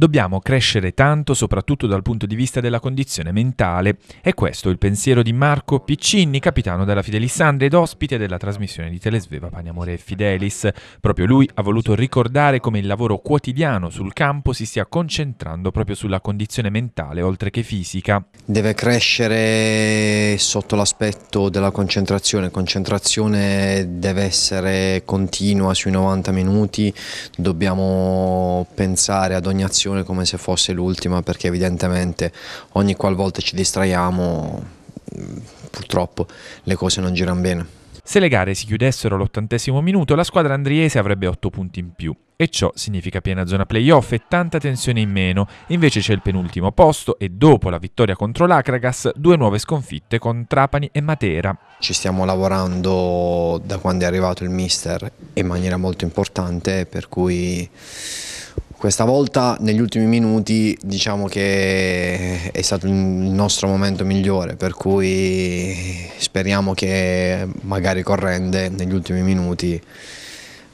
Dobbiamo crescere tanto soprattutto dal punto di vista della condizione mentale. È questo il pensiero di Marco Piccinni, capitano della Fidelis Fidelissandria ed ospite della trasmissione di Telesveva Paniamore e Fidelis. Proprio lui ha voluto ricordare come il lavoro quotidiano sul campo si stia concentrando proprio sulla condizione mentale oltre che fisica. Deve crescere sotto l'aspetto della concentrazione, concentrazione deve essere continua sui 90 minuti, dobbiamo pensare ad ogni azione situazione come se fosse l'ultima perché evidentemente ogni qualvolta ci distraiamo mm, purtroppo le cose non girano bene. Se le gare si chiudessero all'ottantesimo minuto, la squadra andriese avrebbe 8 punti in più. E ciò significa piena zona playoff e tanta tensione in meno. Invece c'è il penultimo posto e dopo la vittoria contro l'Akragas due nuove sconfitte con Trapani e Matera. Ci stiamo lavorando da quando è arrivato il mister in maniera molto importante, per cui questa volta negli ultimi minuti diciamo che è stato il nostro momento migliore per cui speriamo che magari correndo negli ultimi minuti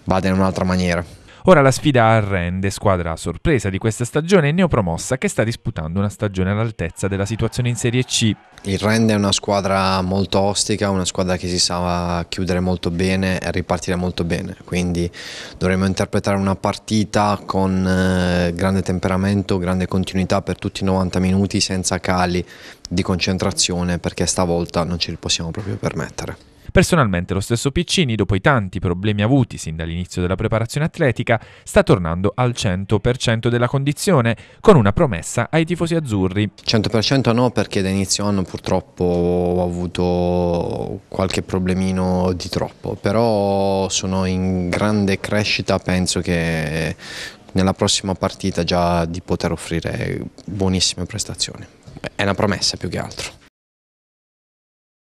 vada in un'altra maniera. Ora la sfida arrende, squadra a sorpresa di questa stagione e neopromossa che sta disputando una stagione all'altezza della situazione in Serie C. Il Rende è una squadra molto ostica, una squadra che si sa chiudere molto bene e ripartire molto bene, quindi dovremo interpretare una partita con eh, grande temperamento, grande continuità per tutti i 90 minuti senza cali di concentrazione perché stavolta non ce li possiamo proprio permettere. Personalmente lo stesso Piccini, dopo i tanti problemi avuti sin dall'inizio della preparazione atletica, sta tornando al 100% della condizione, con una promessa ai tifosi azzurri. 100% no perché da inizio anno purtroppo ho avuto qualche problemino di troppo, però sono in grande crescita, penso che nella prossima partita già di poter offrire buonissime prestazioni. È una promessa più che altro.